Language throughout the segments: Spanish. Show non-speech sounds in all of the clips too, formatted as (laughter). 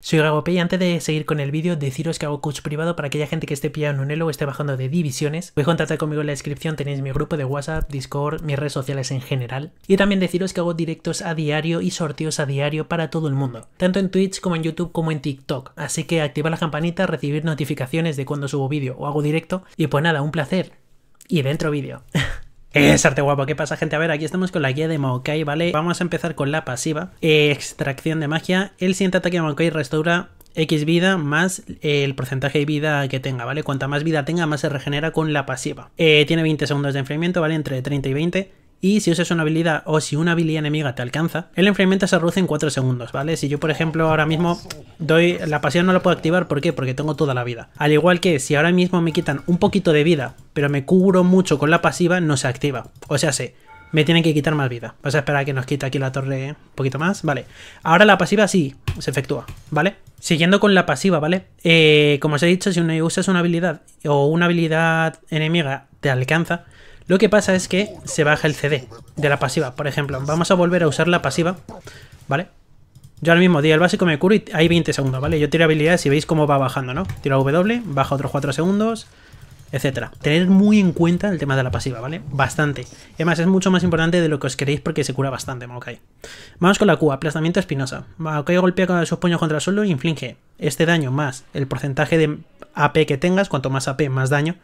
Soy Gagope y antes de seguir con el vídeo, deciros que hago coach privado para aquella gente que esté pillado en un elo o esté bajando de divisiones. Voy a contactar conmigo en la descripción, tenéis mi grupo de WhatsApp, Discord, mis redes sociales en general. Y también deciros que hago directos a diario y sorteos a diario para todo el mundo, tanto en Twitch como en YouTube como en TikTok. Así que activa la campanita, recibir notificaciones de cuando subo vídeo o hago directo. Y pues nada, un placer. Y dentro vídeo. (laughs) Es arte guapo, ¿qué pasa gente? A ver, aquí estamos con la guía de Maokai, ¿vale? Vamos a empezar con la pasiva, extracción de magia, el siguiente ataque de Maokai restaura X vida más el porcentaje de vida que tenga, ¿vale? Cuanta más vida tenga, más se regenera con la pasiva. Eh, tiene 20 segundos de enfriamiento, ¿vale? Entre 30 y 20 y si usas una habilidad o si una habilidad enemiga te alcanza, el enfriamiento se reduce en 4 segundos, ¿vale? Si yo, por ejemplo, ahora mismo doy la pasiva no la puedo activar, ¿por qué? Porque tengo toda la vida. Al igual que si ahora mismo me quitan un poquito de vida, pero me cubro mucho con la pasiva, no se activa. O sea, se. me tienen que quitar más vida. Vas a esperar a que nos quite aquí la torre un poquito más, ¿vale? Ahora la pasiva sí se efectúa, ¿vale? Siguiendo con la pasiva, ¿vale? Eh, como os he dicho, si usas una habilidad o una habilidad enemiga te alcanza, lo que pasa es que se baja el CD de la pasiva. Por ejemplo, vamos a volver a usar la pasiva, ¿vale? Yo ahora mismo di el básico, me curo y hay 20 segundos, ¿vale? Yo tiro habilidades y veis cómo va bajando, ¿no? Tiro W, baja otros 4 segundos, etcétera. Tener muy en cuenta el tema de la pasiva, ¿vale? Bastante. Además, es mucho más importante de lo que os queréis porque se cura bastante, Maokai. Vamos con la Q, aplastamiento espinosa. Maokai golpea con sus puños contra el suelo e inflige este daño más el porcentaje de AP que tengas, cuanto más AP, más daño,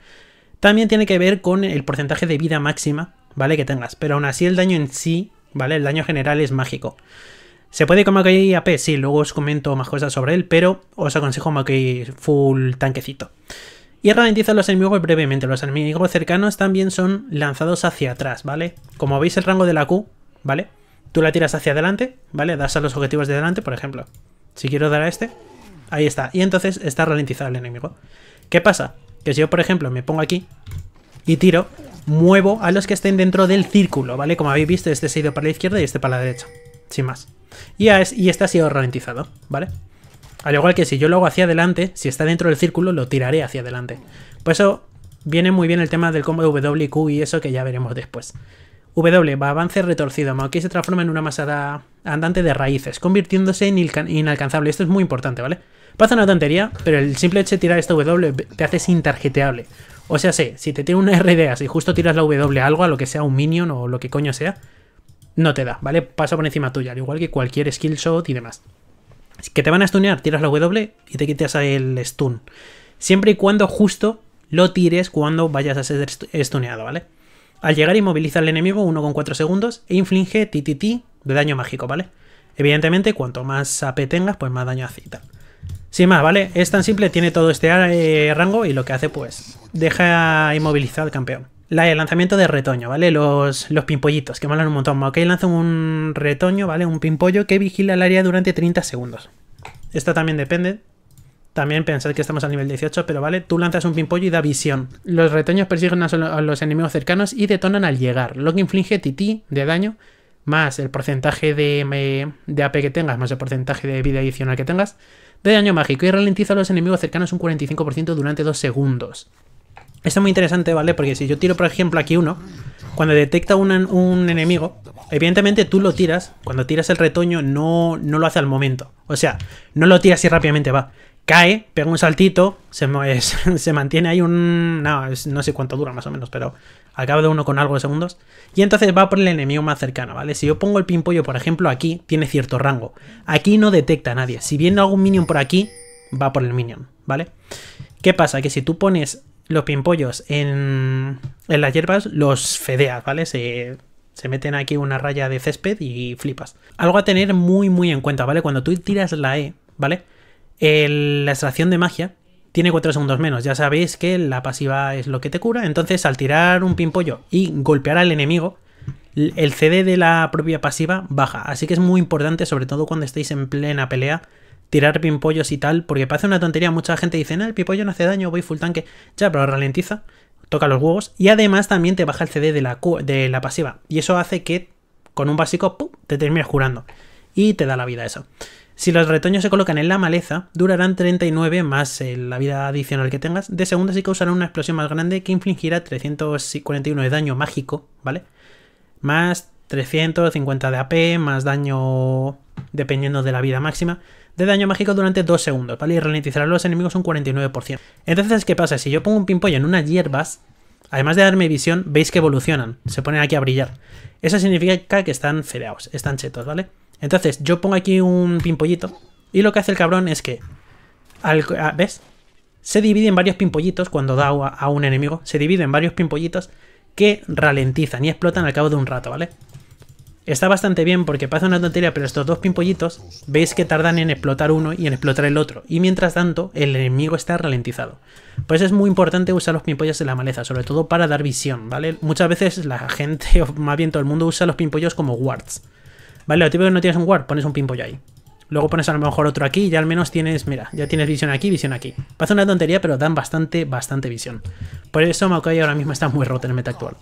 también tiene que ver con el porcentaje de vida máxima, ¿vale? Que tengas. Pero aún así el daño en sí, ¿vale? El daño general es mágico. ¿Se puede con Maokei AP? Sí, luego os comento más cosas sobre él, pero os aconsejo que full tanquecito. Y ralentiza a los enemigos brevemente. Los enemigos cercanos también son lanzados hacia atrás, ¿vale? Como veis el rango de la Q, ¿vale? Tú la tiras hacia adelante, ¿vale? Das a los objetivos de delante, por ejemplo. Si quiero dar a este, ahí está. Y entonces está ralentizado el enemigo. ¿Qué pasa? Que si yo, por ejemplo, me pongo aquí y tiro, muevo a los que estén dentro del círculo, ¿vale? Como habéis visto, este se ha ido para la izquierda y este para la derecha, sin más. Y, es, y este ha sido ralentizado, ¿vale? Al igual que si yo lo hago hacia adelante, si está dentro del círculo, lo tiraré hacia adelante. Por pues eso viene muy bien el tema del combo W, Q y eso que ya veremos después. W va avance retorcido. maokai se transforma en una masada andante de raíces, convirtiéndose en inalcanzable. Esto es muy importante, ¿vale? Pasa una tontería, pero el simple hecho de tirar esta W te hace intarjeteable. O sea, sé, si te tiene una (laughs) RDA, si justo tiras la W a algo, a lo que sea un minion o lo que coño sea, no te da, ¿vale? Pasa por encima tuya, al igual que cualquier skill shot y demás. Que te van a stunear, tiras la W y te quitas el stun. Siempre y cuando justo lo tires cuando vayas a ser stuneado, ¿vale? Al llegar inmoviliza al enemigo 1,4 segundos e inflige TTT de daño mágico, ¿vale? Evidentemente, cuanto más AP tengas, pues más daño hace y tal. Sin más, ¿vale? Es tan simple, tiene todo este eh, rango y lo que hace, pues, deja inmovilizar al campeón. La, el lanzamiento de retoño, ¿vale? Los, los pimpollitos, que molan un montón. Ok, lanza un retoño, ¿vale? Un pimpollo que vigila el área durante 30 segundos. Esto también depende también pensad que estamos al nivel 18, pero vale, tú lanzas un pimpollo y da visión. Los retoños persiguen a los enemigos cercanos y detonan al llegar, lo que inflige tití de daño, más el porcentaje de, AP que tengas, más el porcentaje de vida adicional que tengas, de daño mágico y ralentiza a los enemigos cercanos un 45% durante 2 segundos. Esto es muy interesante, ¿vale? Porque si yo tiro, por ejemplo, aquí uno, cuando detecta un, enemigo, evidentemente tú lo tiras, cuando tiras el retoño no, no lo hace al momento. O sea, no lo tiras y rápidamente va cae, pega un saltito, se, (laughs) se mantiene ahí un... No, no sé cuánto dura más o menos, pero al cabo de uno con algo de segundos. Y entonces va por el enemigo más cercano, ¿vale? Si yo pongo el pimpollo, por ejemplo, aquí, tiene cierto rango. Aquí no detecta a nadie. Si viene algún minion por aquí, va por el minion, ¿vale? ¿Qué pasa? Que si tú pones los pimpollos en, en las hierbas, los fedeas, ¿vale? Se, se meten aquí una raya de césped y flipas. Algo a tener muy, muy en cuenta, ¿vale? Cuando tú tiras la E, ¿vale? la extracción de magia tiene 4 segundos menos. Ya sabéis que la pasiva es lo que te cura. Entonces, al tirar un pimpollo y golpear al enemigo, el CD de la propia pasiva baja. Así que es muy importante, sobre todo cuando estéis en plena pelea, tirar pimpollos y tal. Porque parece una tontería. Mucha gente dice, no, el pimpollo no hace daño, voy full tanque. Ya, pero ralentiza, toca los huevos. Y además también te baja el CD de la, de la pasiva. Y eso hace que con un básico te termines curando. Y te da la vida eso. Si los retoños se colocan en la maleza, durarán 39 más eh, la vida adicional que tengas de segundos y causarán una explosión más grande que infligirá 341 de daño mágico, ¿vale? Más 350 de AP, más daño dependiendo de la vida máxima, de daño mágico durante 2 segundos, ¿vale? Y ralentizará a los enemigos un 49%. Entonces, ¿qué pasa? Si yo pongo un pimpollo en unas hierbas, además de darme visión, veis que evolucionan, se ponen aquí a brillar. Eso significa que están fedeados, están chetos, ¿vale? Entonces yo pongo aquí un pimpollito y lo que hace el cabrón es que, ¿ves? Se divide en varios pimpollitos cuando da a un enemigo, se divide en varios pimpollitos que ralentizan y explotan al cabo de un rato, ¿vale? Está bastante bien porque pasa una tontería, pero estos dos pimpollitos veis que tardan en explotar uno y en explotar el otro. Y mientras tanto, el enemigo está ralentizado. Pues es muy importante usar los pimpollos en la maleza, sobre todo para dar visión, ¿vale? Muchas veces la gente, (laughs) o más bien todo el mundo, usa los pimpollos como wards. Vale, lo típico que no tienes un guard, pones un ya ahí. Luego pones a lo mejor otro aquí y ya al menos tienes, mira, ya tienes visión aquí, visión aquí. Pasa una tontería, pero dan bastante, bastante visión. Por eso Maokai ahora mismo está muy roto en el meta actual.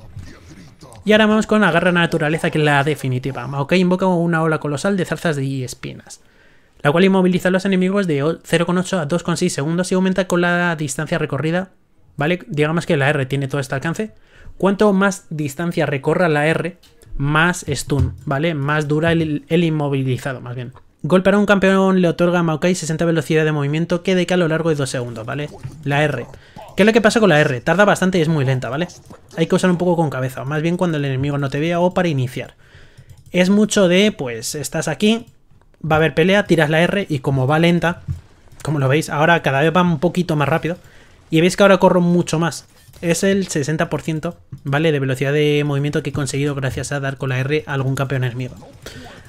Y ahora vamos con Agarra Naturaleza, que es la definitiva. Maokai invoca una ola colosal de zarzas y espinas, la cual inmoviliza a los enemigos de 0,8 a 2,6 segundos y aumenta con la distancia recorrida, ¿vale? Digamos que la R tiene todo este alcance. Cuanto más distancia recorra la R, más stun, ¿vale? Más dura el, inmovilizado, más bien. Golpear a un campeón le otorga a Maokai 60 velocidad de movimiento que decae a lo largo de 2 segundos, ¿vale? La R. ¿Qué es lo que pasa con la R? Tarda bastante y es muy lenta, ¿vale? Hay que usar un poco con cabeza, más bien cuando el enemigo no te vea o para iniciar. Es mucho de, pues, estás aquí, va a haber pelea, tiras la R y como va lenta, como lo veis, ahora cada vez va un poquito más rápido. Y veis que ahora corro mucho más. Es el 60%, ¿vale? De velocidad de movimiento que he conseguido gracias a dar con la R a algún campeón enemigo.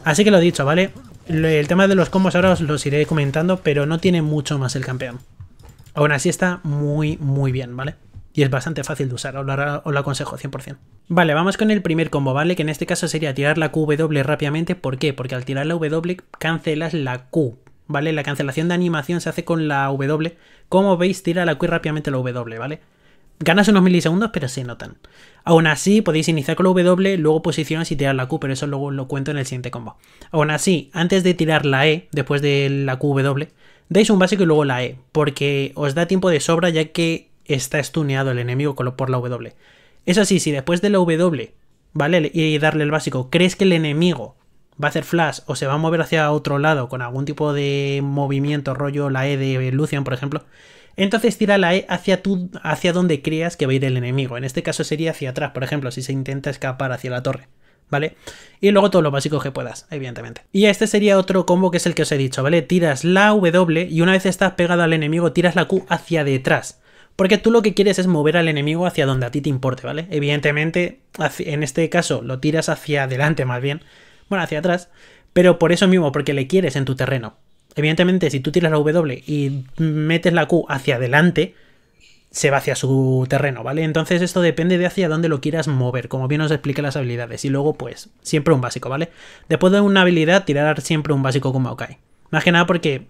Así que lo dicho, ¿vale? El tema de los combos ahora os los iré comentando, pero no tiene mucho más el campeón. Aún así está muy, muy bien, ¿vale? Y es bastante fácil de usar, os lo, aconsejo 100%. Vale, vamos con el primer combo, ¿vale? Que en este caso sería tirar la QW rápidamente. ¿Por qué? Porque al tirar la W cancelas la Q, ¿vale? La cancelación de animación se hace con la W. Como veis, tira la Q rápidamente la W, ¿vale? Ganas unos milisegundos, pero se notan. Aún así, podéis iniciar con la W, luego posicionas y tirar la Q, pero eso luego lo cuento en el siguiente combo. Aún así, antes de tirar la E, después de la QW, dais un básico y luego la E, porque os da tiempo de sobra ya que está estuneado el enemigo por la W. Eso sí, si después de la W, ¿vale? Y darle el básico, crees que el enemigo va a hacer flash o se va a mover hacia otro lado con algún tipo de movimiento, rollo la E de Lucian, por ejemplo, entonces tira la E hacia, tu, hacia donde creas que va a ir el enemigo. En este caso sería hacia atrás, por ejemplo, si se intenta escapar hacia la torre. ¿Vale? Y luego todo lo básico que puedas, evidentemente. Y este sería otro combo que es el que os he dicho, ¿vale? Tiras la W y una vez estás pegado al enemigo, tiras la Q hacia detrás. Porque tú lo que quieres es mover al enemigo hacia donde a ti te importe, ¿vale? Evidentemente, en este caso, lo tiras hacia adelante más bien. Bueno, hacia atrás. Pero por eso mismo, porque le quieres en tu terreno. Evidentemente, si tú tiras la W y metes la Q hacia adelante, se va hacia su terreno, ¿vale? Entonces esto depende de hacia dónde lo quieras mover, como bien os explica las habilidades. Y luego, pues, siempre un básico, ¿vale? Después de una habilidad, tirar siempre un básico con Maokai. Más que nada porque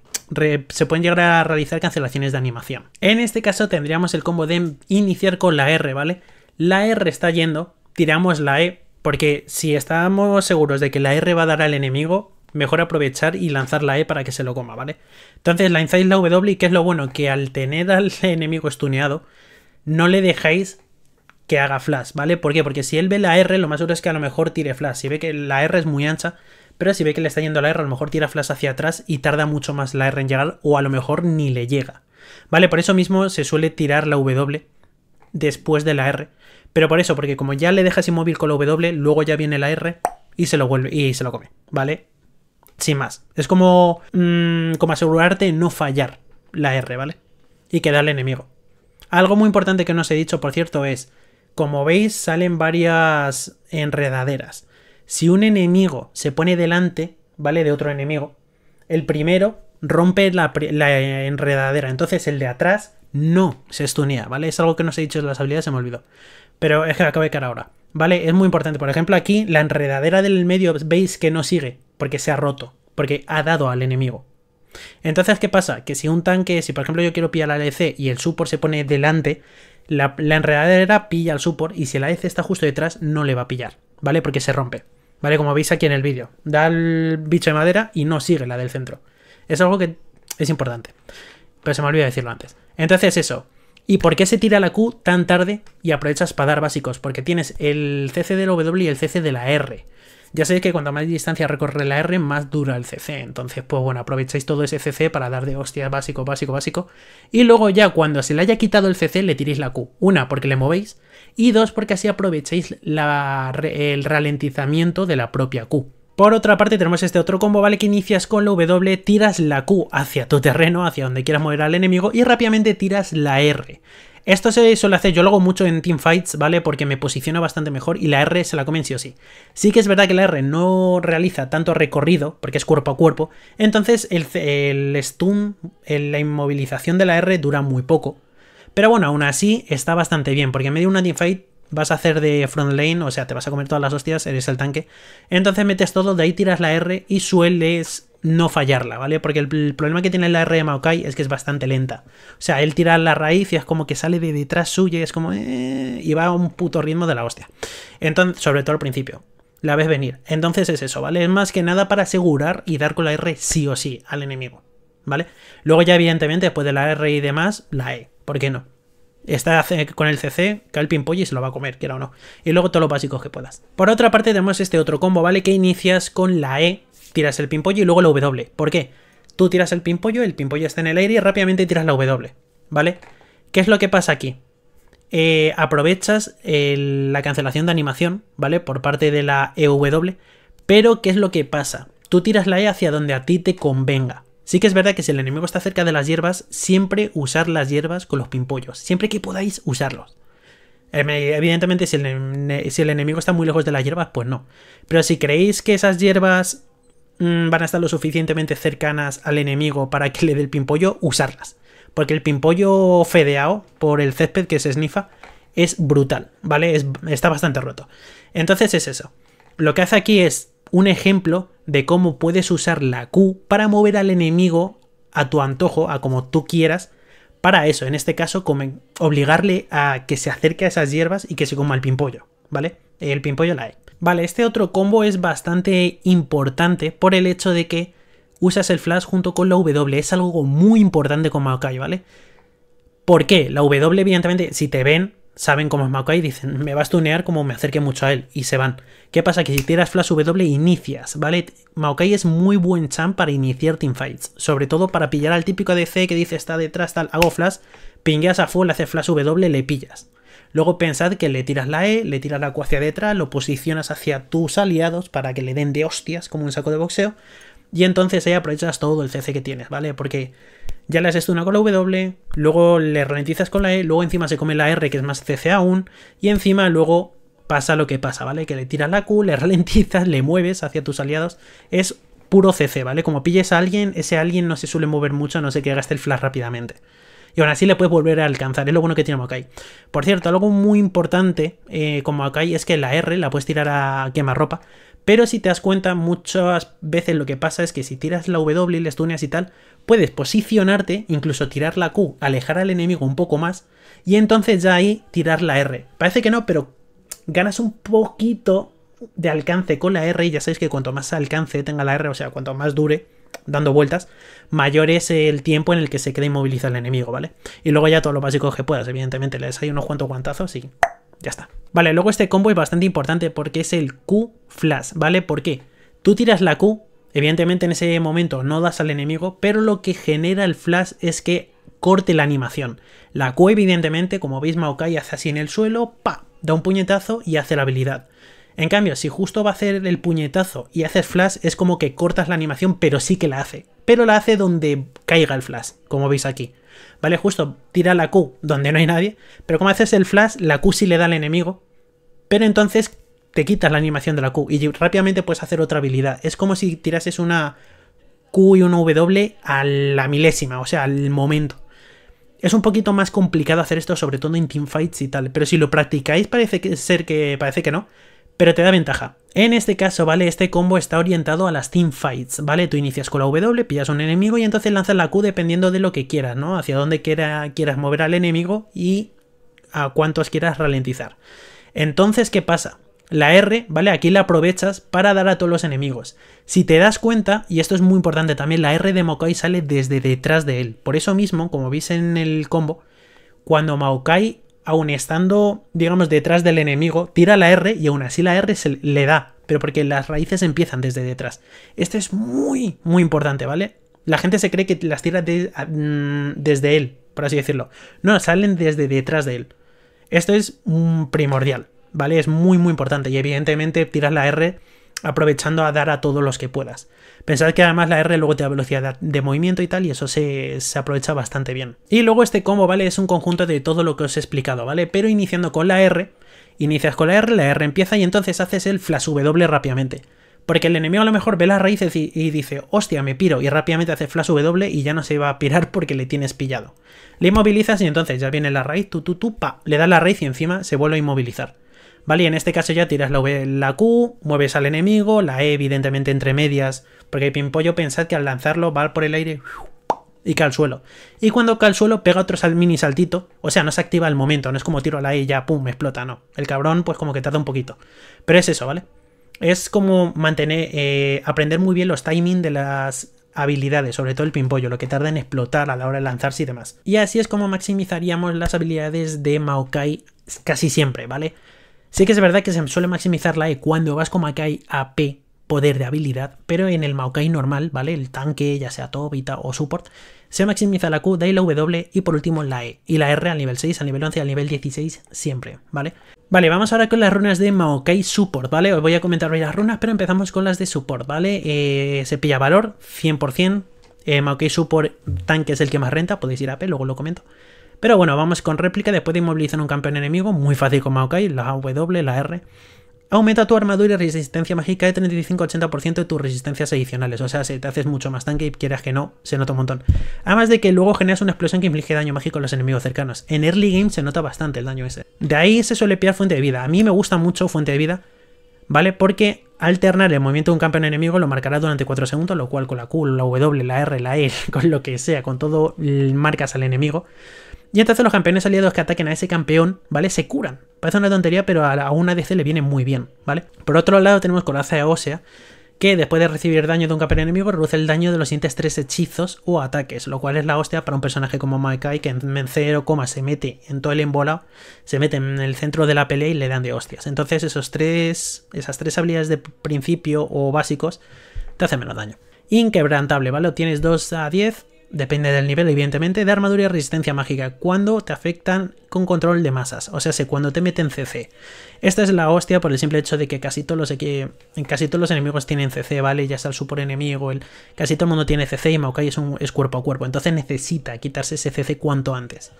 se pueden llegar a realizar cancelaciones de animación. En este caso tendríamos el combo de iniciar con la R, ¿vale? La R está yendo, tiramos la E, porque si estamos seguros de que la R va a dar al enemigo, mejor aprovechar y lanzar la E para que se lo coma, ¿vale? Entonces lanzáis la W, ¿qué es lo bueno, que al tener al (laughs) enemigo estuneado, no le dejáis que haga flash, ¿vale? ¿Por qué? Porque si él ve la R, lo más seguro es que a lo mejor tire flash. Si ve que la R es muy ancha, pero si ve que le está yendo la R, a lo mejor tira flash hacia atrás y tarda mucho más la R en llegar, o a lo mejor ni le llega. ¿Vale? Por eso mismo se suele tirar la W después de la R. Pero por eso, porque como ya le dejas inmóvil con la W, luego ya viene la R y se lo vuelve y se lo come, ¿vale? Sin más. Es como, mm, como asegurarte no fallar la R, ¿vale? Y quedar al enemigo. Algo muy importante que no os he dicho, por cierto, es, como veis, salen varias enredaderas. Si un enemigo se pone delante, ¿vale? De otro enemigo, el primero rompe la, la enredadera, entonces el de atrás no se estunea, ¿vale? Es algo que no os he dicho en las habilidades, se me olvidó. Pero es que acabo de caer ahora. ¿Vale? Es muy importante. Por ejemplo, aquí la enredadera del medio veis que no sigue porque se ha roto, porque ha dado al enemigo. Entonces, ¿qué pasa? Que si un tanque, si por ejemplo yo quiero pillar al LC e y el support se pone delante, la, enredadera pilla al support y si el ADC e está justo detrás no le va a pillar, ¿vale? Porque se rompe, ¿vale? Como veis aquí en el vídeo, da el bicho de madera y no sigue la del centro. Es algo que es importante, pero se me olvidó decirlo antes. Entonces eso, ¿y por qué se tira la Q tan tarde y aprovechas para dar básicos? Porque tienes el CC del W y el CC de la R. Ya sabéis que cuanto más distancia recorre la R, más dura el CC. Entonces, pues bueno, aprovecháis todo ese CC para dar de hostias básico, básico, básico. Y luego ya cuando se le haya quitado el CC, le tiréis la Q. Una, porque le movéis. Y dos, porque así aprovecháis el ralentizamiento de la propia Q. Por otra parte tenemos este otro combo, ¿vale? Que inicias con la W, tiras la Q hacia tu terreno, hacia donde quieras mover al enemigo y rápidamente tiras la R. Esto se suele hacer, yo lo hago mucho en teamfights, ¿vale? Porque me posiciono bastante mejor y la R se la comen sí o sí. Sí que es verdad que la R no realiza tanto recorrido, porque es cuerpo a cuerpo, entonces el, stun, la inmovilización de la R dura muy poco. Pero bueno, aún así está bastante bien, porque en medio de una teamfight vas a hacer de front lane, o sea, te vas a comer todas las hostias, eres el tanque. Entonces metes todo, de ahí tiras la R y sueles no fallarla, ¿vale? Porque el, problema que tiene la R de Maokai es que es bastante lenta. O sea, él tira la raíz y es como que sale de detrás suya y es como... Eh", y va a un puto ritmo de la hostia. Entonces, sobre todo al principio. La ves venir. Entonces es eso, ¿vale? Es más que nada para asegurar y dar con la R sí o sí al enemigo, ¿vale? Luego ya evidentemente después de la R y demás, la E. ¿Por qué no? Está con el CC, cae el pimpollo y se lo va a comer, quiera o no. Y luego todo lo básicos que puedas. Por otra parte tenemos este otro combo, ¿vale? Que inicias con la E tiras el pimpollo y luego la W. ¿Por qué? Tú tiras el pimpollo, el pimpollo está en el aire y rápidamente tiras la W, ¿vale? ¿Qué es lo que pasa aquí? Eh, aprovechas la cancelación de animación, ¿vale? Por parte de la EW, pero ¿qué es lo que pasa? Tú tiras la E hacia donde a ti te convenga. Sí que es verdad que si el enemigo está cerca de las hierbas, siempre usar las hierbas con los pimpollos, siempre que podáis usarlos. Em, evidentemente, si el, si el enemigo está muy lejos de las hierbas, pues no. Pero si creéis que esas hierbas Mm, van a estar lo suficientemente cercanas al enemigo para que (laughs) le dé el pimpollo, usarlas. Porque el pimpollo fedeado por el césped que se snifa es brutal, ¿vale? está bastante roto. Entonces es eso. Lo que hace aquí es un ejemplo de cómo puedes usar la Q para mover al enemigo a tu antojo, a como tú quieras, para eso, en este caso, obligarle a que se acerque a esas hierbas y que se coma el pimpollo, ¿vale? El pimpollo la E. Vale, este otro combo es bastante importante por el hecho de que usas el flash junto con la W. Es algo muy importante con Maokai, ¿vale? ¿Por qué? La W, evidentemente, si te ven, saben cómo es Maokai, dicen, me vas a tunear como me acerque mucho a él, y se van. ¿Qué pasa? Que si tiras Flash W, inicias, ¿vale? Maokai es muy buen champ para iniciar teamfights, sobre todo para pillar al típico ADC que dice, está detrás, tal, hago Flash, pingueas a full, haces Flash W, le pillas. Luego pensad que le tiras la E, le tiras la Q hacia detrás, lo posicionas hacia tus aliados para que le den de hostias como un saco de boxeo. Y entonces ahí aprovechas todo el CC que tienes, ¿vale? Porque ya le haces una con la W, luego le ralentizas con la E, luego encima se come la R que es más CC aún, y encima luego pasa lo que pasa, ¿vale? Que le tiras la Q, le (laughs) ralentizas, le mueves hacia tus aliados. Es puro CC, ¿vale? Como pilles a alguien, ese alguien no se suele mover mucho, no sé que gaste el flash rápidamente y aún así le puedes volver a alcanzar. Es lo bueno que tiene Mokai Por cierto, algo muy importante como eh, con es que la R la puedes tirar a quemarropa. Pero si te das cuenta, muchas veces lo que pasa es que si tiras la W, le estuneas y tal, puedes posicionarte, incluso tirar la Q, alejar al enemigo un poco más, y entonces ya ahí tirar la R. Parece que no, pero ganas un poquito de alcance con la R, y ya sabéis que cuanto más alcance tenga la R, o sea, cuanto más dure, dando vueltas, mayor es el tiempo en el que se queda inmovilizado el enemigo, ¿vale? Y luego ya todo lo básico que puedas, evidentemente, le Le ahí unos cuantos guantazos y ya está. Vale, luego este combo es bastante importante porque es el Q Flash, ¿vale? ¿Por qué? Tú tiras la Q, evidentemente en ese momento no das al enemigo, pero lo que genera el Flash es que corte la animación. La Q, evidentemente, como veis, Maokai hace así en el suelo, pa, da un puñetazo y hace la habilidad. En cambio, si justo va a hacer el puñetazo y haces flash, es como que cortas la animación, pero sí que la hace. Pero la hace donde caiga el flash, como veis aquí. ¿Vale? Justo tira la Q donde no hay nadie, pero como haces el flash, la Q sí le da al enemigo. Pero entonces te quitas la animación de la Q y rápidamente puedes hacer otra habilidad. Es como si tirases una Q y una W a la milésima, o sea, al momento. Es un poquito más complicado hacer esto, sobre todo en teamfights y tal, pero si lo practicáis parece que ser que parece que no, pero te da ventaja. En este caso, ¿vale? Este combo está orientado a las team fights, ¿vale? Tú inicias con la W, pillas a un enemigo y entonces lanzas la Q dependiendo de lo que quieras, ¿no? Hacia dónde quiera, quieras mover al enemigo y a cuántos quieras ralentizar. Entonces, ¿qué pasa? La R, ¿vale? Aquí la aprovechas para dar a todos los enemigos. Si te das cuenta, y esto es muy importante también, la R de Maokai sale desde detrás de él. Por eso mismo, como veis en el combo, cuando Maokai aun estando, digamos, detrás del enemigo, tira la R y aún así la R se le da, pero porque las raíces empiezan desde detrás. Esto es muy, muy importante, ¿vale? La gente se cree que las tira mm, desde él, por así decirlo. No, salen desde detrás de él. Esto es primordial, ¿vale? Es muy, muy importante y evidentemente tiras la R aprovechando a dar a todos los que puedas. Pensad que además la R luego te da velocidad de movimiento y tal, y eso se, se, aprovecha bastante bien. Y luego este combo, ¿vale? Es un conjunto de todo lo que os he explicado, ¿vale? Pero iniciando con la R, inicias con la R, la R empieza y entonces haces el flash W rápidamente. Porque el enemigo a lo mejor ve las raíces y, dice, hostia, me piro, y rápidamente hace flash W y ya no se va a pirar porque le tienes pillado. Le inmovilizas y entonces ya viene la raíz, tu, tu, tú pa, le das la raíz y encima se vuelve a inmovilizar. ¿vale? Y en este caso ya tiras la, la Q, mueves al enemigo, la E evidentemente entre medias, porque el Pimpollo pensad que al lanzarlo va por el aire y cae al suelo. Y cuando cae al suelo pega otro sal, mini saltito, o sea, no se activa al momento, no es como tiro la E y ya, pum, explota, no. El cabrón pues como que tarda un poquito. Pero es eso, ¿vale? Es como mantener, eh, aprender muy bien los timing de las habilidades, sobre todo el pimpollo, lo que tarda en explotar a la hora de lanzarse y demás. Y así es como maximizaríamos las habilidades de Maokai casi siempre, ¿vale? Sí que es verdad que se suele maximizar la E cuando vas con Maokai a P, poder de habilidad, pero en el Maokai normal, ¿vale? El tanque, ya sea Tobita o support, se maximiza la Q, da ahí la W y por último la E. Y la R al nivel 6, al nivel 11 al nivel 16 siempre, ¿vale? Vale, vamos ahora con las runas de Maokai Support, ¿vale? Os voy a comentar hoy las runas, pero empezamos con las de Support, ¿vale? Eh, se pilla valor, 100%. Eh, Maokai Support tanque es el que más renta, podéis ir a P, luego lo comento. Pero bueno, vamos con réplica. Después de inmovilizar un campeón enemigo, muy fácil con Maokai, la W, la R. Aumenta tu armadura y resistencia mágica de 35-80% de tus resistencias adicionales. O sea, si te haces mucho más tanque y quieras que no, se nota un montón. Además de que luego generas una explosión que inflige daño mágico a los enemigos cercanos. En early game se nota bastante el daño ese. De ahí se suele pillar fuente de vida. A mí me gusta mucho fuente de vida, ¿vale? Porque alternar el movimiento de un campeón enemigo lo marcará durante 4 segundos, lo cual con la Q, la W, la R, la E, (laughs) con lo que sea, con todo marcas al enemigo. Y entonces los campeones aliados que ataquen a ese campeón, ¿vale? Se curan. Parece una tontería, pero a una DC este le viene muy bien, ¿vale? Por otro lado tenemos Coraza Ósea, que después de recibir daño de un campeón enemigo reduce el daño de los siguientes tres hechizos o ataques, lo cual es la hostia para un personaje como Maikai que en 0, se mete en todo el embolado, se mete en el centro de la pelea y le dan de hostias. Entonces esos tres, esas tres habilidades de principio o básicos te hacen menos daño. Inquebrantable, ¿vale? Tienes 2 a 10 depende del nivel evidentemente, de armadura y resistencia mágica, cuando te afectan con control de masas, o sea, cuando te meten CC. Esta es la hostia por el simple hecho de que casi todos los, casi todos los enemigos tienen CC, ¿vale? Ya está el super enemigo, el... casi todo el mundo tiene CC y Maokai es, un... es cuerpo a cuerpo, entonces necesita quitarse ese CC cuanto antes.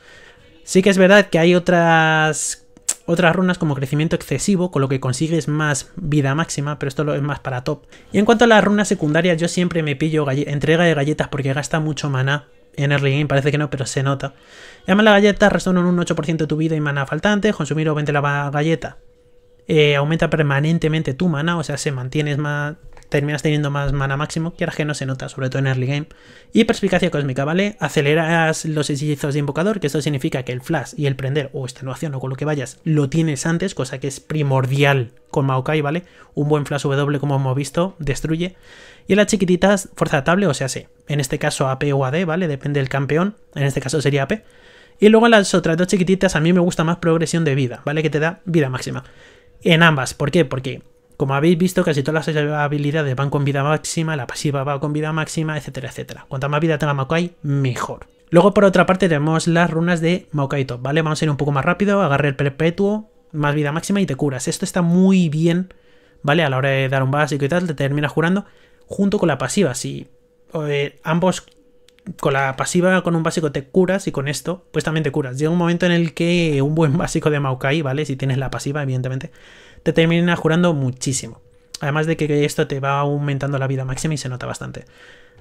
Sí que es verdad que hay otras otras runas como crecimiento excesivo, con lo que consigues más vida máxima, pero esto es más para top. Y en cuanto a las runas secundarias, yo siempre me pillo entrega de galletas porque gasta mucho maná. En early game parece que no, pero se nota. Llama la galleta, resonan un 8% de tu vida y maná faltante. Consumir o 20 la galleta eh, aumenta permanentemente tu maná, o sea, se mantienes más, terminas teniendo más mana máximo, que ahora que no se nota, sobre todo en early game. Y perspicacia cósmica, ¿vale? Aceleras los hechizos de invocador, que eso significa que el flash y el prender o extenuación o con lo que vayas lo tienes antes, cosa que es primordial con Maokai, ¿vale? Un buen flash W como hemos visto, destruye. Y las chiquititas, fuerza de table, o sea, sí. En este caso AP o AD, ¿vale? Depende del campeón. En este caso sería AP. Y luego las otras dos chiquititas, a mí me gusta más progresión de vida, ¿vale? Que te da vida máxima. En ambas, ¿por qué? Porque como habéis visto, casi todas las habilidades van con vida máxima, la pasiva va con vida máxima, etcétera, etcétera. Cuanta más vida tenga Maokai, mejor. Luego, por otra parte, tenemos las runas de Maokai Top, ¿vale? Vamos a ir un poco más rápido, agarre el perpetuo, más vida máxima y te curas. Esto está muy bien, ¿vale? A la hora de dar un básico y tal, te terminas curando junto con la pasiva. Si eh, ambos con la pasiva, con un básico te curas y con esto, pues también te curas. Llega un momento en el que un buen básico de Maokai, ¿vale? Si tienes la pasiva, evidentemente, te termina jurando muchísimo. Además de que esto te va aumentando la vida máxima y se nota bastante.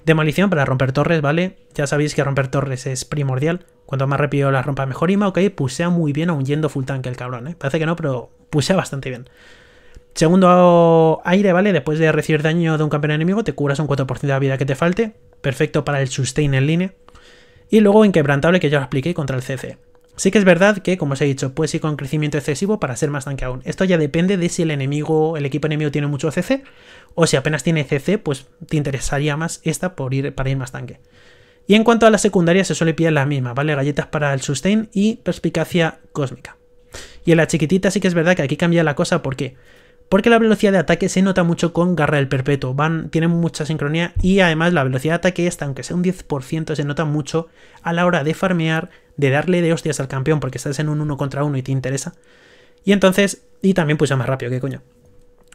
Demolición para romper torres, ¿vale? Ya sabéis que romper torres es primordial. Cuanto más rápido la rompa, mejor. Y Ok, pusea muy bien aun yendo full tanque el cabrón, ¿eh? Parece que no, pero pusea bastante bien. Segundo aire, ¿vale? Después de recibir daño de un campeón enemigo, te curas un 4% de la vida que te falte. Perfecto para el sustain en línea. Y luego inquebrantable, que ya lo expliqué, contra el CC. Sí que es verdad que, como os he dicho, puedes ir con crecimiento excesivo para ser más tanque aún. Esto ya depende de si el enemigo, el equipo enemigo tiene mucho CC, o si apenas tiene CC, pues te interesaría más esta por ir, para ir más tanque. Y en cuanto a la secundaria, se suele pillar la misma, ¿vale? Galletas para el sustain y perspicacia cósmica. Y en la chiquitita sí que es verdad que aquí cambia la cosa porque porque la velocidad de ataque se nota mucho con Garra del Perpetuo. Van, tienen mucha sincronía y además la velocidad de ataque esta, aunque sea un 10%, se nota mucho a la hora de farmear, de darle de hostias al campeón porque estás en un 1 contra 1 y te interesa. Y entonces, y también puse más rápido, qué coño.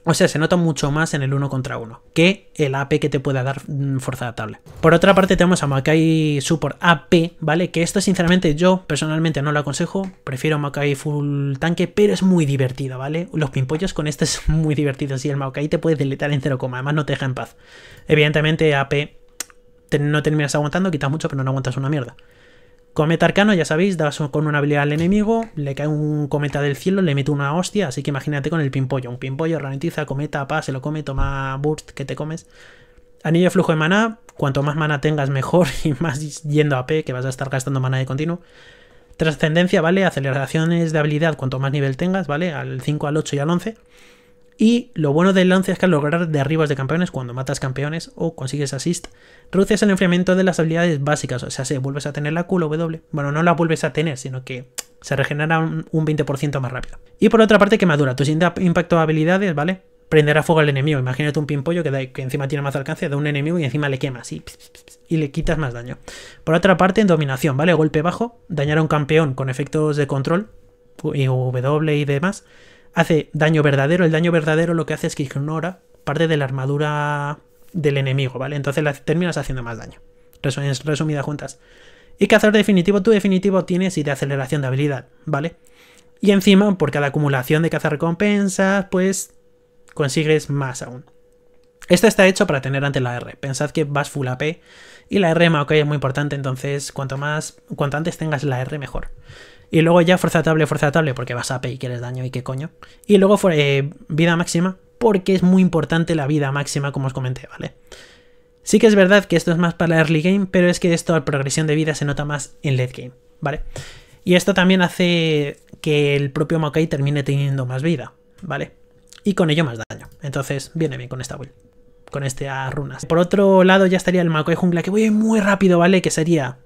O sea, se nota mucho más en el uno contra uno que el AP que te pueda dar mm, fuerza adaptable. Por otra parte, tenemos a Makai Support AP, ¿vale? Que esto, sinceramente, yo personalmente no lo aconsejo. Prefiero Makai Full Tanque, pero es muy divertido, ¿vale? Los pimpollos con este es (laughs) muy divertido. Si el Makai te puede deletar en 0, además no te deja en paz. Evidentemente, AP no terminas aguantando, quitas mucho, pero no aguantas una mierda. Cometa arcano, ya sabéis, das con una habilidad al enemigo, le cae un cometa del cielo, le mete una hostia, así que imagínate con el pimpollo. Un pimpollo ralentiza, cometa, pa, se lo come, toma burst, que te comes. Anillo de flujo de maná, cuanto más mana tengas mejor (laughs) y más yendo a P, que vas a estar gastando mana de continuo. Trascendencia, ¿vale? Aceleraciones de habilidad, cuanto más nivel tengas, ¿vale? Al 5, al 8 y al 11. Y lo bueno del lance es que al lograr derribos de campeones, cuando matas campeones o consigues assist, reduces el enfriamiento de las habilidades básicas. O sea, si vuelves a tener la culo W. Bueno, no la vuelves a tener, sino que se regenera un 20% más rápido. Y por otra parte, quemadura. Tu siguiente impacto de habilidades, ¿vale? Prenderá fuego al enemigo. Imagínate un pimpollo que, encima tiene más alcance, de un enemigo y encima le quemas y, y le quitas más daño. Por otra parte, en dominación, ¿vale? Golpe bajo, dañar a un campeón con efectos de control, y W y demás hace daño verdadero. El daño verdadero lo que hace es que ignora parte de la armadura del enemigo, ¿vale? Entonces terminas haciendo más daño. Resumida juntas. Y cazar definitivo, tú definitivo tienes y de aceleración de habilidad, ¿vale? Y encima, por cada acumulación de cazar recompensas, pues consigues más aún. Esto está hecho para tener ante la R. Pensad que vas full AP y la R, ok, es muy importante, entonces cuanto más, cuanto antes tengas la R, mejor. Y luego ya fuerza atable, fuerza atable, porque vas a AP y quieres daño y qué coño. Y luego eh, vida máxima, porque es muy importante la vida máxima, como os comenté, ¿vale? Sí que es verdad que esto es más para early game, pero es que esto la progresión de vida se nota más en late game, ¿vale? Y esto también hace que el propio Maokai termine teniendo más vida, ¿vale? Y con ello más daño. Entonces viene bien con esta build, con este a runas. Por otro lado ya estaría el Maokai jungla, que voy muy rápido, ¿vale? Que sería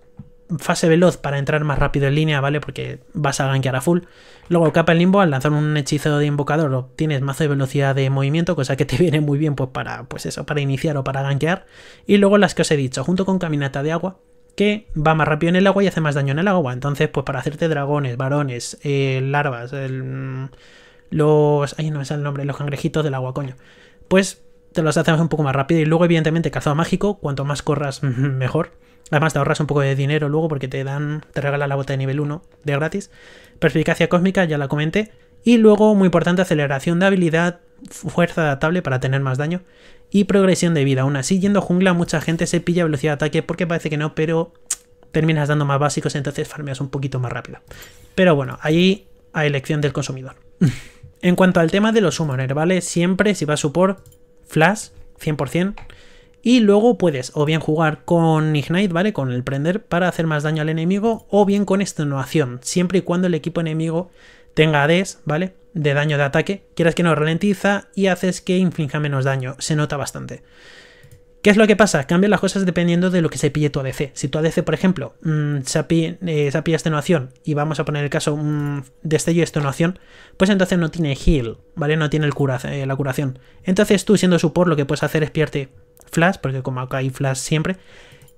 fase veloz para entrar más rápido en línea, ¿vale? Porque vas a gankear a full. Luego capa en limbo, al lanzar un hechizo de invocador obtienes mazo de velocidad de movimiento, cosa que te (laughs) viene muy bien pues para, pues eso, para iniciar o para gankear. Y luego las que os he dicho, junto con caminata de agua, que va más rápido en el agua y hace más daño en el agua. Entonces, pues para hacerte dragones, varones, eh, larvas, mm, los... Ay, no me sale el nombre, los cangrejitos del agua, coño. Pues te los hacemos un poco más rápido y luego evidentemente calzado mágico, cuanto más corras (laughs) mejor Además, te ahorras un poco de dinero luego porque te dan, te regalan la bota de nivel 1 de gratis. Perspicacia cósmica, ya la comenté. Y luego, muy importante, aceleración de habilidad, fuerza adaptable para tener más daño y progresión de vida. Aún así, yendo jungla, mucha gente se pilla velocidad de ataque porque parece que no, pero terminas dando más básicos, entonces farmeas un poquito más rápido. Pero bueno, ahí a elección del consumidor. (laughs) en cuanto al tema de los Summoner, ¿vale? Siempre, si vas a supor flash, 100%. Y luego puedes o bien jugar con Ignite, ¿vale? Con el prender para hacer más daño al enemigo, o bien con extenuación, siempre y cuando el equipo enemigo tenga ADs, ¿vale? De daño de ataque, quieras que no ralentiza y haces que inflinja menos daño, se nota bastante. ¿Qué es lo que pasa? Cambian las cosas dependiendo de lo que se pille tu ADC. Si tu ADC, por ejemplo, mm, se, eh, pilla, extenuación, y vamos a poner el caso mm, destello y extenuación, pues entonces no tiene heal, ¿vale? No tiene eh, la curación. Entonces tú, siendo support, lo que puedes hacer es pierte Flash, porque como acá hay Flash siempre,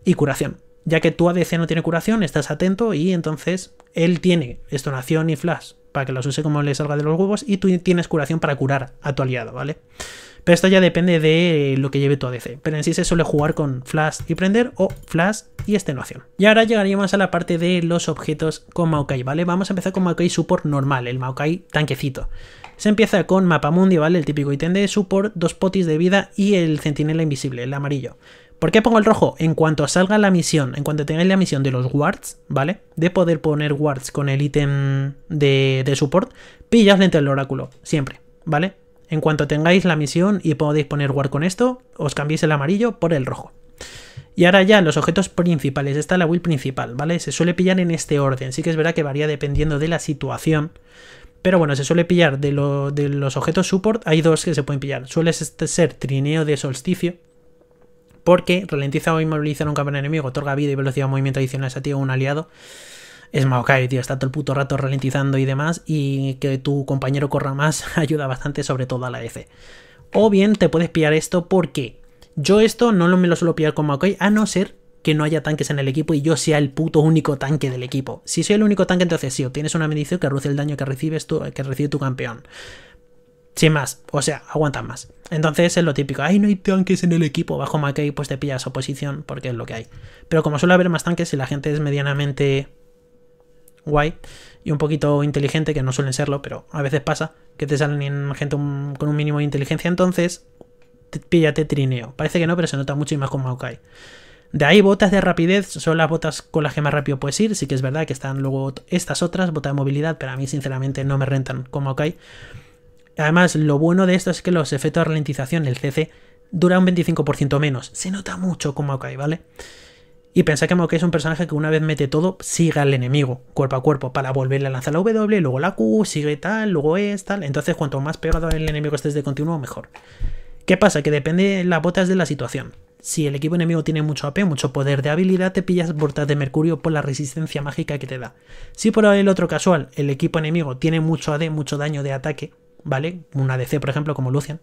y curación. Ya que tu ADC no tiene curación, estás atento y entonces él tiene estonación y Flash para que los use como le salga de los huevos y tú tienes curación para curar a tu aliado, ¿vale? vale pero esto ya depende de lo que lleve tu ADC. Pero en sí se suele jugar con flash y prender o flash y extenuación. Y ahora llegaríamos a la parte de los objetos con Maokai, ¿vale? Vamos a empezar con Maokai support normal, el Maokai tanquecito. Se empieza con Mapamundi, ¿vale? El típico ítem de support, dos potis de vida y el centinela invisible, el amarillo. ¿Por qué pongo el rojo? En cuanto salga la misión, en cuanto tengáis la misión de los wards, ¿vale? De poder poner wards con el ítem de, support, pillas dentro del oráculo, siempre, ¿vale? En cuanto tengáis la misión y podéis poner War con esto, os cambiéis el amarillo por el rojo. Y ahora ya los objetos principales, esta es la build principal, ¿vale? Se suele pillar en este orden, sí que es verdad que varía dependiendo de la situación. Pero bueno, se suele pillar de, los objetos support, hay dos que se pueden pillar. Suele este ser trineo de solsticio, porque ralentiza o inmoviliza a un campeón enemigo, otorga vida y velocidad de movimiento adicional a ti o un aliado es Maokai, tío, está todo el puto rato ralentizando y demás, y que tu compañero corra más (laughs) ayuda bastante, sobre todo a la F. E o bien te puedes pillar esto porque yo esto no me lo suelo pillar con Maokai, a no ser que no haya tanques en el equipo y yo sea el puto único tanque del equipo. Si soy el único tanque, entonces sí, obtienes una medición que reduce el daño que recibes que recibe tu campeón. Sin más, o sea, aguanta más. Entonces es lo típico, ay, no hay tanques en el equipo, bajo Maokai, pues te pillas oposición, porque es lo que hay. Pero como suele haber más tanques, y la gente es medianamente guay y un poquito inteligente, que no suelen serlo, pero a veces pasa que te salen gente con un mínimo de inteligencia, entonces píllate trineo. Parece que no, pero se nota mucho y más con Maokai. De ahí botas de rapidez, son las botas con las que más rápido puedes ir, sí que es verdad que están luego estas otras, botas de movilidad, pero a mí sinceramente no me rentan con Maokai. Además, lo bueno de esto es que los efectos de ralentización, el CC, dura un 25% menos. Se nota mucho con Maokai, ¿vale? vale y pensá que es un personaje que una vez mete todo, sigue al enemigo, cuerpo a cuerpo, para volverle a lanzar la W, luego la Q, sigue tal, luego es tal. Entonces, cuanto más pegado el enemigo estés de continuo, mejor. ¿Qué pasa? Que depende de las botas de la situación. Si el equipo enemigo tiene mucho AP, mucho poder de habilidad, te pillas botas de mercurio por la resistencia mágica que te da. Si por el otro casual, el equipo enemigo tiene mucho AD, mucho daño de ataque, ¿vale? Una DC, por ejemplo, como Lucian,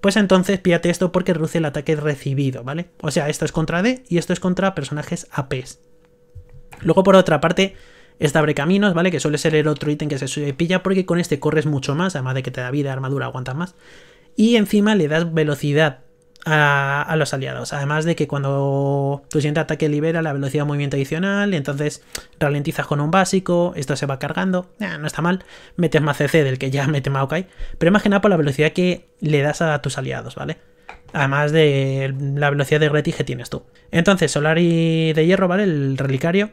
pues entonces pídate esto porque reduce el ataque recibido, ¿vale? O sea, esto es contra D y esto es contra personajes APs. Luego, por otra parte, esta abre caminos, ¿vale? Que suele ser el otro ítem que se pilla porque con este corres mucho más, además de que te da vida, armadura, aguanta más. Y encima le das velocidad a, los aliados. Además de que cuando tu siguiente ataque libera la velocidad de movimiento adicional, entonces ralentizas con un básico, esto se va cargando, no está mal, metes más CC del que ya mete Maokai, pero imagina por la velocidad que le das a tus aliados, ¿vale? Además de la velocidad de reti que tienes tú. Entonces, Solari de hierro, ¿vale? El relicario.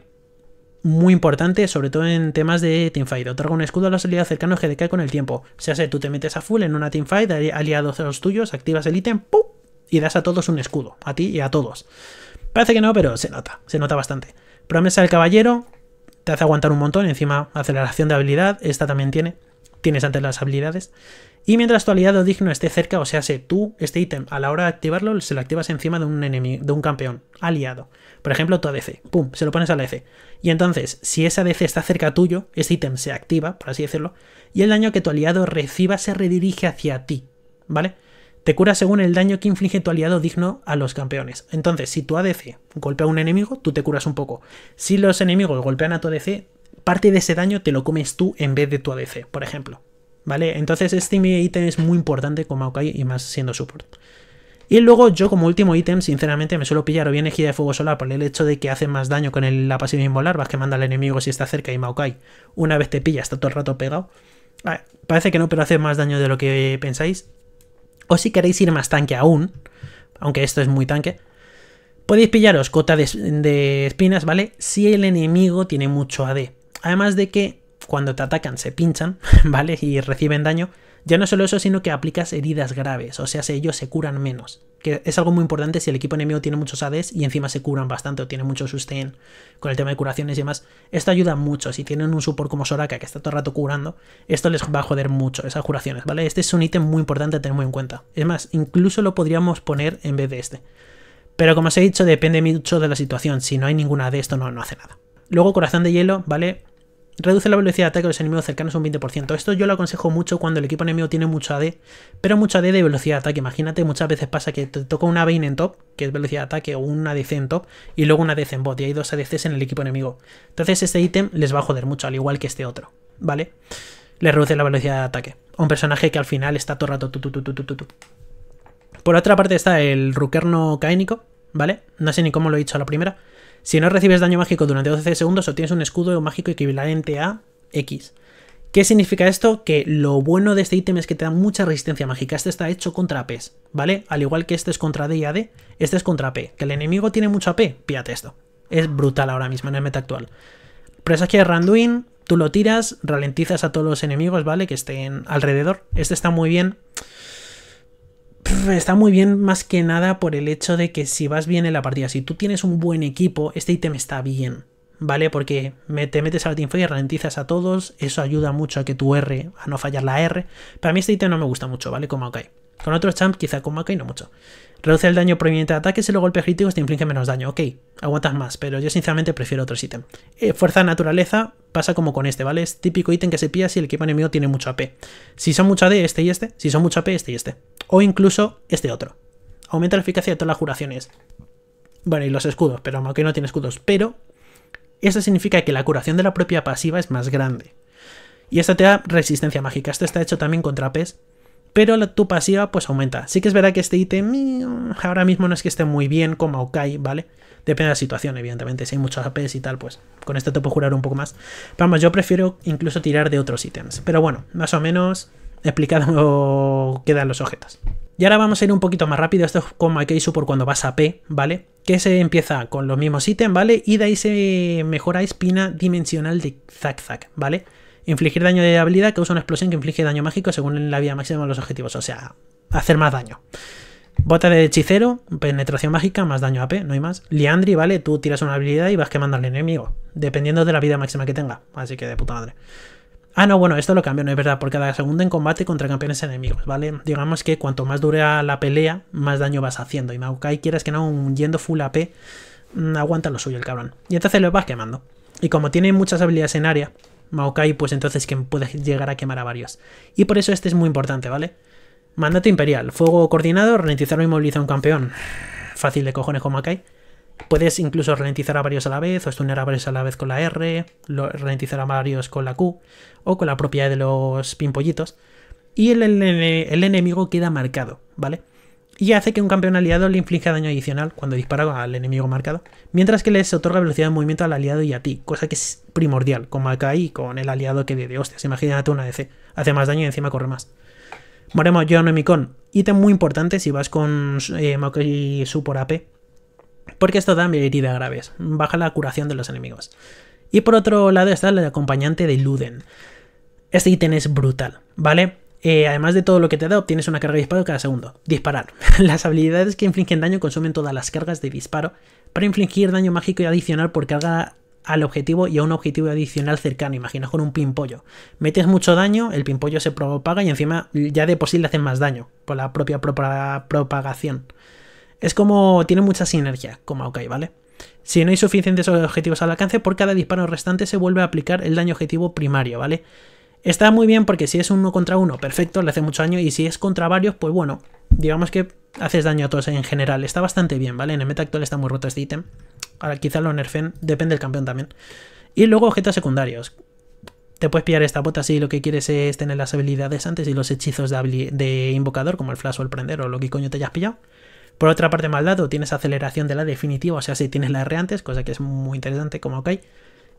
Muy importante, sobre todo en temas de teamfight. Otorga un escudo a los aliados cercanos que decae con el tiempo. O sea, tú te metes a full en una teamfight, aliados a los tuyos, activas el ítem, ¡pum! y das a todos un escudo, a ti y a todos. Parece que no, pero se nota, se nota bastante. Promesa del caballero, te hace aguantar un montón, encima aceleración de habilidad, esta también tiene, tienes antes las habilidades. Y mientras tu aliado digno esté cerca, o sea, sé tú este ítem a la hora de activarlo, se lo activas encima de un enemigo, de un campeón, aliado. Por ejemplo, tu ADC, pum, se lo pones al ADC. Y entonces, si esa ADC está cerca tuyo, este ítem se activa, por así decirlo, y el daño que tu aliado reciba se redirige hacia ti, ¿vale? Te curas según el daño que inflige tu aliado digno a los campeones. Entonces, si tu ADC golpea a un enemigo, tú te curas un poco. Si los enemigos golpean a tu ADC, parte de ese daño te lo comes tú en vez de tu ADC, por ejemplo. ¿Vale? Entonces este ítem es muy importante con Maokai y más siendo support. Y luego yo como último ítem, sinceramente, me suelo pillar o bien Ejida de Fuego Solar por el hecho de que hace más daño con el, la pasiva inmolar. vas que manda al enemigo si está cerca y Maokai. Una vez te pilla, está todo el rato pegado. parece que no, pero hace más daño de lo que pensáis. O si queréis ir más tanque aún, aunque esto es muy tanque, podéis pillaros cota de, espinas, ¿vale? Si el enemigo tiene mucho AD. Además de que cuando te atacan se pinchan, (laughs) ¿vale? Y reciben daño. Ya no solo eso, sino que aplicas heridas graves, o sea, si ellos se curan menos. Que es algo muy importante si el equipo enemigo tiene muchos ADs y encima se curan bastante o tiene mucho sustain con el tema de curaciones y demás. Esto ayuda mucho. Si tienen un support como Soraka que está todo el rato curando, esto les va a joder mucho, esas curaciones, ¿vale? Este es un ítem muy importante a tener muy en cuenta. Es más, incluso lo podríamos poner en vez de este. Pero como os he dicho, depende mucho de la situación. Si no hay ninguna de esto, no, no hace nada. Luego, corazón de hielo, ¿vale? Reduce la velocidad de ataque de los enemigos cercanos un 20%. Esto yo lo aconsejo mucho cuando el equipo enemigo tiene mucho AD, pero mucha AD de velocidad de ataque. Imagínate, muchas veces pasa que te toca una Vayne en top, que es velocidad de ataque, o una ADC en top, y luego una ADC en bot, y hay dos ADCs en el equipo enemigo. Entonces este ítem les va a joder mucho, al igual que este otro, ¿vale? Le reduce la velocidad de ataque. un personaje que al final está todo rato tu, Por otra parte está el Rukerno Caénico, ¿vale? No sé ni cómo lo he dicho a la primera. Si no recibes daño mágico durante 12 segundos, obtienes un escudo mágico equivalente a X. ¿Qué significa esto? Que lo bueno de este ítem es que te da mucha resistencia mágica. Este está hecho contra APs, ¿vale? Al igual que este es contra D y AD, este es contra AP. Que el enemigo tiene mucho AP, píate esto. Es brutal ahora mismo en el meta actual. Presagia de Randuin, tú lo tiras, ralentizas a todos los enemigos, ¿vale? Que estén alrededor. Este está muy bien está muy bien más que nada por el hecho de que si vas bien en la partida, si tú tienes un buen equipo, este ítem está bien, ¿vale? Porque te metes a la teamfight y ralentizas a todos, eso ayuda mucho a que tu R, a no fallar la R. Para mí este ítem no me gusta mucho, ¿vale? Con Maokai. Con otros champ, quizá con Makai no mucho. Reduce el daño proveniente de ataques y los golpes críticos te infligen menos daño. Ok, aguantas más, pero yo sinceramente prefiero otro ítems. Fuerza eh, fuerza naturaleza pasa como con este, ¿vale? Es típico ítem que se pilla si el equipo enemigo tiene mucho AP. Si son mucho AD, este y este. Si son mucho AP, este y este. O incluso este otro. Aumenta la eficacia de todas las curaciones. Bueno, y los escudos, pero aunque no tiene escudos. Pero eso significa que la curación de la propia pasiva es más grande. Y esta te da resistencia mágica. Esto está hecho también contra APs pero la, tu pasiva pues aumenta. Sí que es verdad que este ítem mm, ahora mismo no es que esté muy bien como Aokai, ¿vale? Depende de la situación, evidentemente. Si hay muchos APs y tal, pues con esto te puedo jurar un poco más. vamos, yo prefiero incluso tirar de otros ítems. Pero bueno, más o menos explicado (laughs) quedan los objetos. Y ahora vamos a ir un poquito más rápido. Esto es como Akeisu por cuando vas a P, ¿vale? Que se empieza con los mismos ítems, ¿vale? Y de ahí se mejora espina dimensional de Zack Zack, ¿vale? Infligir daño de habilidad que usa una explosión que inflige daño mágico según la vida máxima de los objetivos, o sea, hacer más daño. Bota de hechicero, penetración mágica, más daño AP, no hay más. Liandri, ¿vale? Tú tiras una habilidad y vas quemando al enemigo, dependiendo de la vida máxima que tenga, así que de puta madre. Ah, no, bueno, esto lo cambio, no es verdad, por cada segundo en combate contra campeones enemigos, ¿vale? Digamos que cuanto más dure la pelea, más daño vas haciendo. Y Maokai, quieras que no, yendo full AP, mm, aguanta lo suyo el cabrón. Y entonces lo vas quemando. Y como tiene muchas habilidades en área, Maokai, pues entonces que puedes llegar a quemar a varios. Y por eso este es muy importante, ¿vale? Mandato imperial, fuego coordinado, ralentizar o inmovilizar a un campeón. Fácil de cojones con Maokai. Puedes incluso ralentizar a varios a la vez, o stunear a varios a la vez con la R, lo, ralentizar a varios con la Q, o con la propiedad de los pimpollitos. Y el enemigo queda marcado, ¿vale? y hace que un campeón aliado le inflige daño adicional cuando dispara al enemigo marcado, mientras que les otorga velocidad de movimiento al aliado y a ti, cosa que es primordial Como acá y con el aliado que de, de hostias, imagínate una DC, hace más daño y encima corre más. Moremos yo no con ítem muy importante si vas con eh, Su por AP, porque esto da heridas graves, baja la curación de los enemigos. Y por otro lado está el acompañante de Luden. Este ítem es brutal, ¿vale? Eh, además de todo lo que te da, obtienes una carga de disparo cada segundo. Disparar. (laughs) Las habilidades que infligen daño consumen todas las cargas de disparo para infligir daño mágico y adicional por carga al objetivo y a un objetivo adicional cercano. Imagina con un pimpollo. Metes mucho daño, el pimpollo se propaga y encima ya de posible sí hacen más daño por la propia propagación. Es como. tiene mucha sinergia, como ok, ¿vale? Si no hay suficientes objetivos al alcance, por cada disparo restante se vuelve a aplicar el daño objetivo primario, ¿vale? Está muy bien porque si es uno contra uno, perfecto, le hace mucho daño. Y si es contra varios, pues bueno, digamos que haces daño a todos en general. Está bastante bien, ¿vale? En el meta actual está muy roto este ítem. Ahora quizá lo nerfen, depende del campeón también. Y luego objetos secundarios. Te puedes pillar esta bota si lo que quieres es tener las habilidades antes y los hechizos de, de invocador, como el flash o el prender o lo que coño te hayas pillado. Por otra parte, maldado, tienes aceleración de la definitiva, o sea, si tienes la R antes, cosa que es muy interesante como ok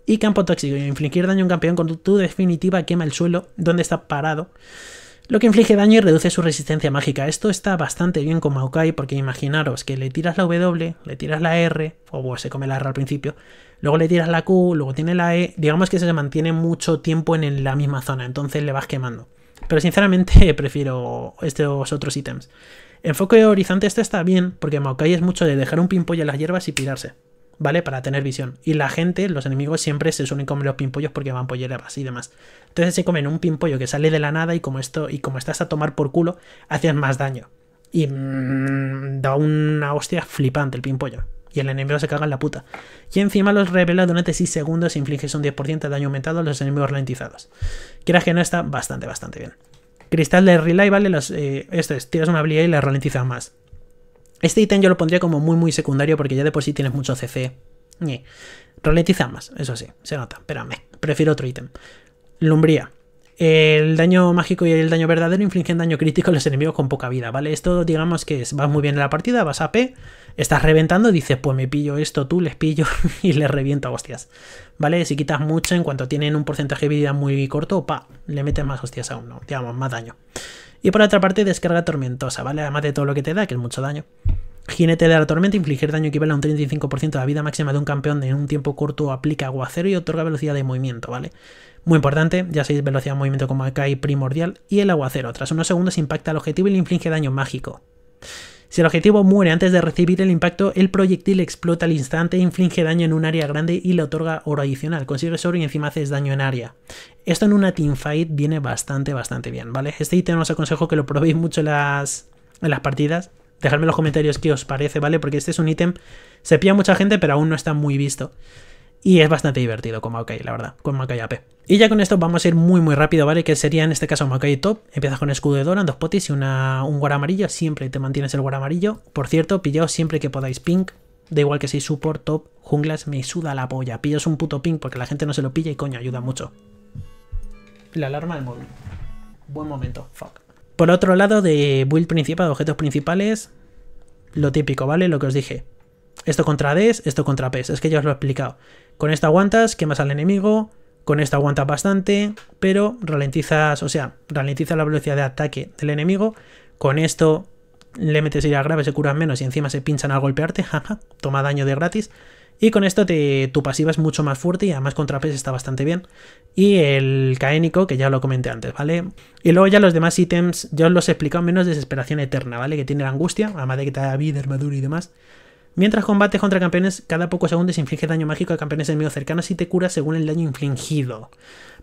y campo tóxico. Infligir daño a un campeón con tu definitiva quema el suelo donde está parado. Lo que inflige daño y reduce su resistencia mágica. Esto está bastante bien con Maokai porque imaginaros que le tiras la W, le tiras la R, o se come la R al principio, luego le tiras la Q, luego tiene la E, digamos que se mantiene mucho tiempo en la misma zona, entonces le vas quemando. Pero sinceramente (laughs) prefiero estos otros ítems. Enfoque horizonte esto está bien porque Maokai es mucho de dejar un pimpollo en las hierbas y pirarse. ¿vale? Para tener visión. Y la gente, los enemigos, siempre se suelen comer los pimpollos porque van polleras y demás. Entonces se comen un pimpollo que sale de la nada y como esto, y como estás a tomar por culo, haces más daño. Y mm, da una hostia flipante el pimpollo. Y el enemigo se caga en la puta. Y encima los revela durante 6 segundos e infliges un 10% de daño aumentado a los enemigos ralentizados. Quieras que no está bastante, bastante bien. Cristal de Relay, ¿vale? Los, eh, esto es, tiras una habilidad y la ralentizas más. Este ítem yo lo pondría como muy muy secundario porque ya de por sí tienes mucho CC. y más, eso sí, se nota, espérame, prefiero otro ítem. Lumbría. El daño mágico y el daño verdadero infligen daño crítico a los enemigos con poca vida, ¿vale? Esto digamos que va vas muy bien en la partida, vas a P, estás reventando, dices, pues me pillo esto, tú les pillo (laughs) y les reviento a hostias, ¿vale? Si quitas mucho, en cuanto tienen un porcentaje de vida muy corto, pa, le metes más hostias aún, ¿no? Digamos, más daño. Y por otra parte, descarga tormentosa, ¿vale? Además de todo lo que te da, que es mucho daño. Jinete de la tormenta, infligir daño equivale a un 35% de la vida máxima de un campeón en un tiempo corto, aplica aguacero y otorga velocidad de movimiento, ¿vale? Muy importante, ya sabéis, velocidad de movimiento como acá primordial. Y el aguacero, tras unos segundos impacta al objetivo y le inflige daño mágico. Si el objetivo muere antes de recibir el impacto, el proyectil explota al instante, e inflige daño en un área grande y le otorga oro adicional. Consigues oro y encima haces daño en área. Esto en una teamfight viene bastante, bastante bien, ¿vale? Este ítem os aconsejo que lo probéis mucho en las, las partidas. Dejadme en los comentarios qué os parece, ¿vale? Porque este es un ítem, se pilla mucha gente, pero aún no está muy visto. Y es bastante divertido con Maokai, la verdad, con Maokai AP. Y ya con esto vamos a ir muy muy rápido, ¿vale? Que sería en este caso Maokai top. Empiezas con escudo de Doran, dos potis y una, un guar amarillo. Siempre te mantienes el guar amarillo. Por cierto, pillaos siempre que podáis pink. Da igual que si support, top, junglas, me suda la polla. Pillaos un puto pink porque la gente no se lo pilla y coño, ayuda mucho. La alarma del móvil. Buen momento, fuck. Por otro lado, de build principal, de objetos principales, lo típico, ¿vale? Lo que os dije. Esto contra Ds, esto contra pes es que ya os lo he explicado. Con esta aguantas, quemas al enemigo, con esta aguantas bastante, pero ralentizas, o sea, ralentiza la velocidad de ataque del enemigo. Con esto le metes ira grave, se curan menos y encima se pinchan al golpearte, (laughs) jaja, toma daño de gratis. Y con esto tu pasiva es mucho más fuerte y además contra está bastante bien. Y el caénico, que ya lo comenté antes, ¿vale? Y luego ya los demás ítems, yo os los he explicado menos desesperación eterna, ¿vale? Que tiene la angustia, además de que te da vida, armadura y demás. Mientras combates contra campeones, cada pocos segundos inflige daño mágico a campeones enemigos cercanos y te cura según el daño infligido.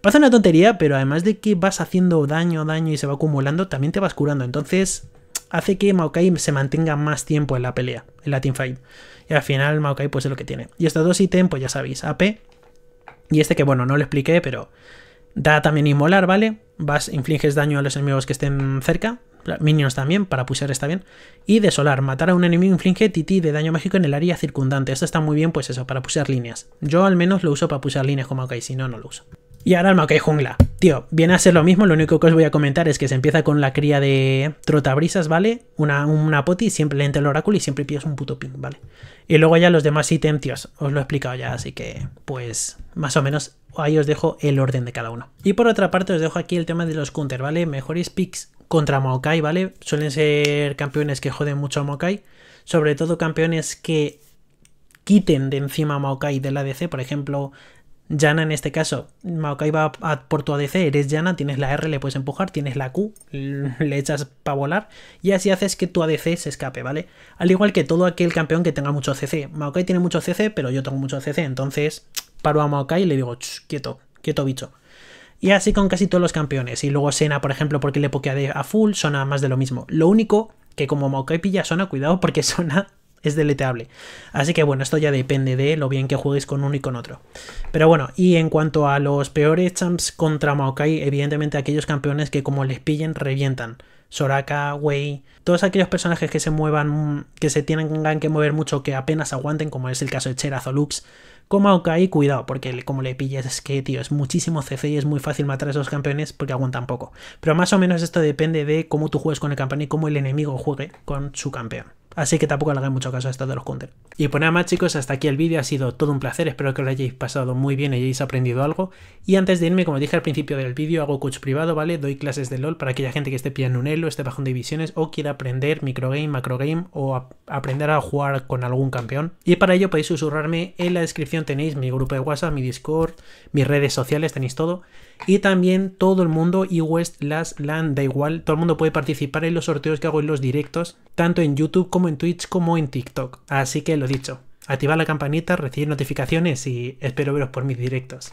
Pasa una tontería, pero además de que vas haciendo daño, daño y se va acumulando, también te vas curando. Entonces, hace que Maokai se mantenga más tiempo en la pelea, en la teamfight. Y al final Maokai pues es lo que tiene. Y estos dos ítems, pues ya sabéis, AP. Y este que bueno, no lo expliqué, pero da también inmolar, ¿vale? Vas, infliges daño a los enemigos que estén cerca. Minions también, para pusher está bien. Y desolar, matar a un enemigo inflige tití de daño mágico en el área circundante. Esto está muy bien, pues eso, para pusher líneas. Yo al menos lo uso para pusher líneas con Maokai, si no, no lo uso. Y ahora el Maokai Jungla. Tío, viene a ser lo mismo, lo único que os voy a comentar es que se empieza con la cría de trotabrisas, ¿vale? Una, una poti, siempre le el oráculo y siempre pillas un puto ping, ¿vale? Y luego ya los demás ítems, tíos, os lo he explicado ya, así que pues más o menos ahí os dejo el orden de cada uno. Y por otra parte os dejo aquí el tema de los counter, ¿vale? Mejores picks contra Maokai, ¿vale? Suelen ser campeones que joden mucho a Maokai, sobre todo campeones que quiten de encima a Maokai del ADC, por ejemplo, Yana en este caso, Maokai va por tu ADC, eres Yana, tienes la R, le puedes empujar, tienes la Q, le echas para volar y así haces que tu ADC se escape, ¿vale? Al igual que todo aquel campeón que tenga mucho CC. Maokai tiene mucho CC, pero yo tengo mucho CC, entonces paro a Maokai y le digo, quieto, quieto bicho. Y así con casi todos los campeones. Y luego Sena, por ejemplo, porque le pokea a full, suena más de lo mismo. Lo único que como Maokai pilla suena, cuidado porque suena... (laughs) es deleteable. Así que bueno, esto ya depende de lo bien que juegues con uno y con otro. Pero bueno, y en cuanto a los peores champs contra Maokai, evidentemente aquellos campeones que como les pillen, revientan. Soraka, Wei, todos aquellos personajes que se muevan, que se tengan que mover mucho, que apenas aguanten, como es el caso de Cheraz o como y cuidado, porque como le pillas es que, tío, es muchísimo CC y es muy fácil matar a esos campeones porque aguantan poco. Pero más o menos esto depende de cómo tú juegues con el campeón y cómo el enemigo juegue con su campeón. Así que tampoco le hagan mucho caso a esto de los counter. Y pues nada más chicos, hasta aquí el vídeo, ha sido todo un placer, espero que lo hayáis pasado muy bien y hayáis aprendido algo. Y antes de irme, como dije al principio del vídeo, hago coach privado, ¿vale? Doy clases de LOL para aquella gente que esté pillando un elo, esté bajando divisiones o quiera aprender microgame, macrogame o aprender a jugar con algún campeón. Y para ello podéis susurrarme en la descripción tenéis mi grupo de WhatsApp, mi Discord, mis redes sociales, tenéis todo. Y también todo el mundo y West Land, da igual, todo el mundo puede participar en los sorteos que hago en los directos, tanto en YouTube como en Twitch como en TikTok. Así que lo dicho, activad la campanita, recibir notificaciones y espero veros por mis directos.